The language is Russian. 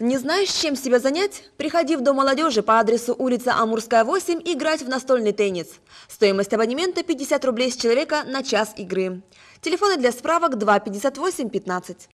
Не знаешь, чем себя занять? Приходи в Дом молодежи по адресу улица Амурская, 8 играть в настольный теннис. Стоимость абонемента 50 рублей с человека на час игры. Телефоны для справок 2 15.